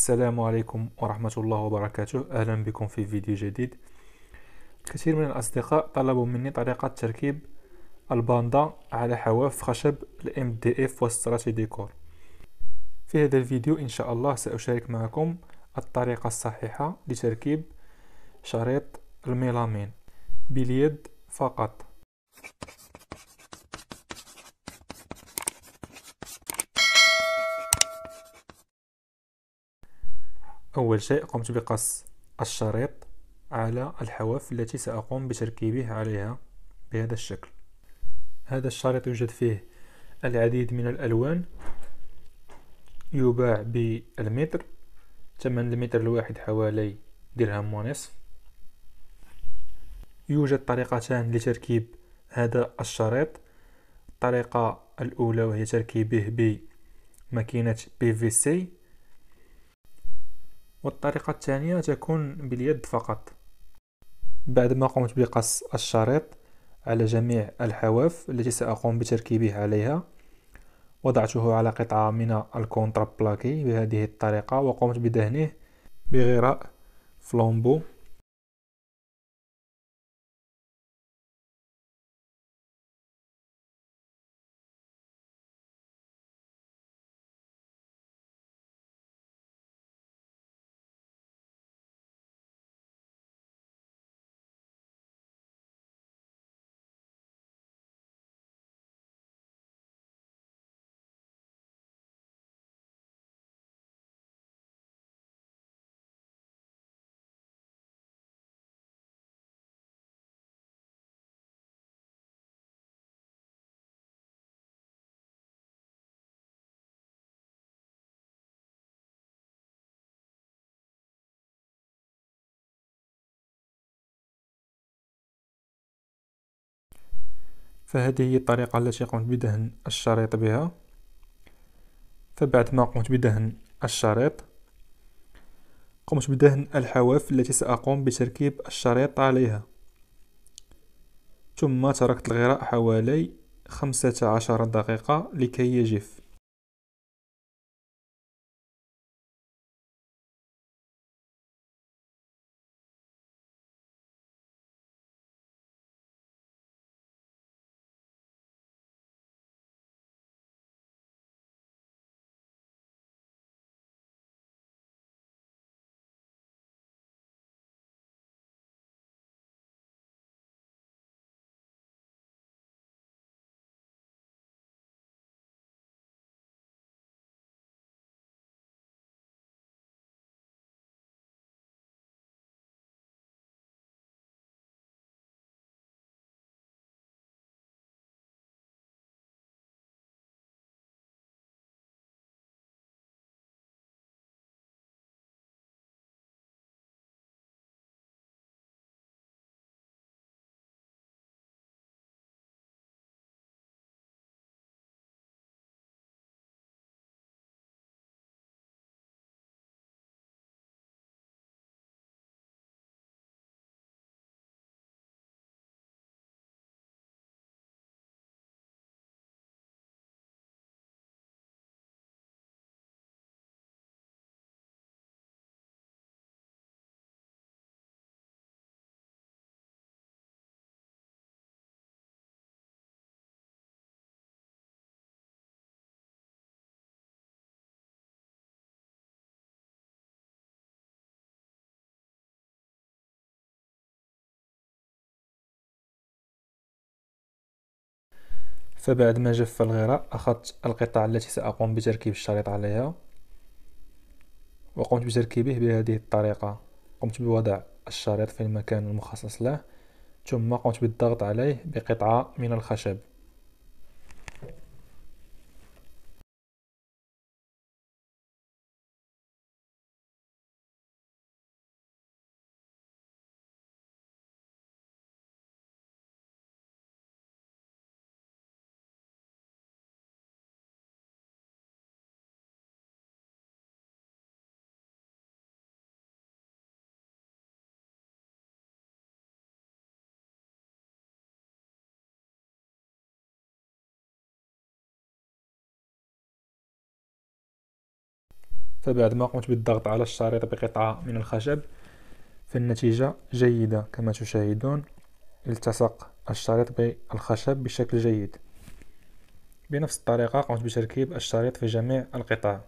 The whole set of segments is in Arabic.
السلام عليكم ورحمة الله وبركاته أهلا بكم في فيديو جديد كثير من الأصدقاء طلبوا مني طريقة تركيب الباندا على حواف خشب MDF دي اف ديكور في هذا الفيديو إن شاء الله سأشارك معكم الطريقة الصحيحة لتركيب شريط الميلامين باليد فقط أول شيء قمت بقص الشريط على الحواف التي سأقوم بتركيبه عليها بهذا الشكل هذا الشريط يوجد فيه العديد من الألوان يباع بالمتر ثمن المتر الواحد حوالي درهم ونصف يوجد طريقتان لتركيب هذا الشريط الطريقة الأولى وهي تركيبه بماكينة بي في سي والطريقة الثانية تكون باليد فقط بعد ما قمت بقص الشريط على جميع الحواف التي سأقوم بتركيبه عليها وضعته على قطعة من الكونتر بلاكي بهذه الطريقة وقمت بدهنه بغراء فلومبو فهذه هي الطريقة التي قمت بدهن الشريط بها فبعد ما قمت بدهن الشريط قمت بدهن الحواف التي سأقوم بتركيب الشريط عليها ثم تركت الغراء حوالي خمسة دقيقة لكي يجف فبعد ما جف الغراء أخذت القطع التي سأقوم بتركيب الشريط عليها وقمت بتركيبه بهذه الطريقة قمت بوضع الشريط في المكان المخصص له ثم قمت بالضغط عليه بقطعة من الخشب فبعد ما قمت بالضغط على الشريط بقطعة من الخشب فالنتيجة جيدة كما تشاهدون التصق الشريط بالخشب بشكل جيد بنفس الطريقة قمت بتركيب الشريط في جميع القطع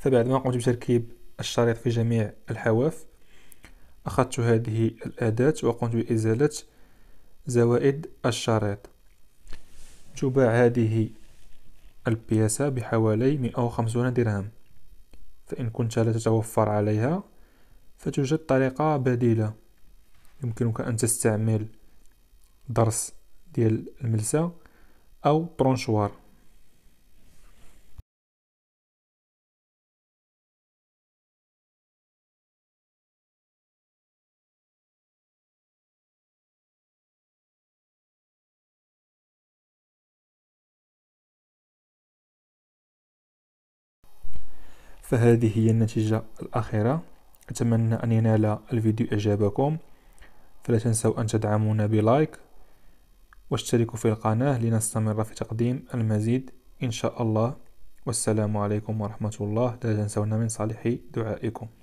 فبعد ما قمت بتركيب الشريط في جميع الحواف أخذت هذه الأداة وقمت بإزالة زوائد الشريط تباع هذه البياسة بحوالي 150 درهم فإن كنت لا تتوفر عليها فتوجد طريقة بديلة يمكنك أن تستعمل ضرس ديال الملسة أو طرونشوار فهذه هي النتيجة الأخيرة أتمنى أن ينال الفيديو إعجابكم فلا تنسوا أن تدعمونا بلايك واشتركوا في القناة لنستمر في تقديم المزيد إن شاء الله والسلام عليكم ورحمة الله لا تنسونا من صالح دعائكم